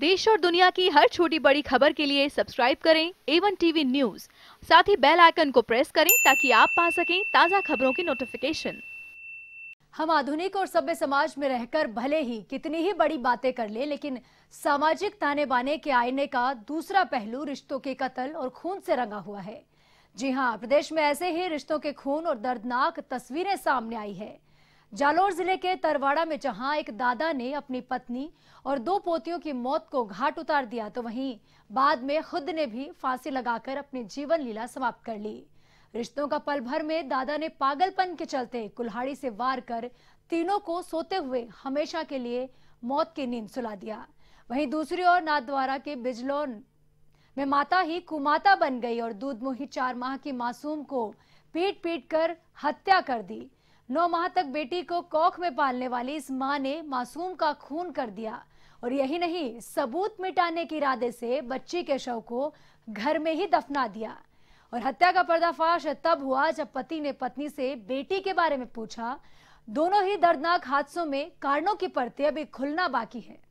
देश और दुनिया की हर छोटी बड़ी खबर के लिए सब्सक्राइब करें एवन टीवी न्यूज साथ ही बेल आइकन को प्रेस करें ताकि आप पा सकें ताज़ा खबरों की नोटिफिकेशन हम आधुनिक और सभ्य समाज में रहकर भले ही कितनी ही बड़ी बातें कर ले, लेकिन सामाजिक ताने बाने के आईने का दूसरा पहलू रिश्तों के कत्ल और खून से रंगा हुआ है जी हाँ प्रदेश में ऐसे ही रिश्तों के खून और दर्दनाक तस्वीरें सामने आई है जालोर जिले के तरवाड़ा में जहां एक दादा ने अपनी पत्नी और दो पोतियों की मौत को घाट उतार दिया तो वहीं बाद में खुद ने भी फांसी लगाकर अपनी जीवन लीला समाप्त कर ली रिश्तों का पल भर में दादा ने पागलपन के चलते कुल्हाड़ी से वार कर तीनों को सोते हुए हमेशा के लिए मौत की नींद सुला दिया वहीं दूसरी ओर नाथद्वारा के बिजलोन में माता ही कुमाता बन गई और दूध मुही चार माह की मासूम को पीट पीट कर हत्या कर दी नौ माह तक बेटी को कौख में पालने वाली इस मां ने मासूम का खून कर दिया और यही नहीं सबूत मिटाने के इरादे से बच्ची के शव को घर में ही दफना दिया और हत्या का पर्दाफाश तब हुआ जब पति ने पत्नी से बेटी के बारे में पूछा दोनों ही दर्दनाक हादसों में कारणों की परतें अभी खुलना बाकी है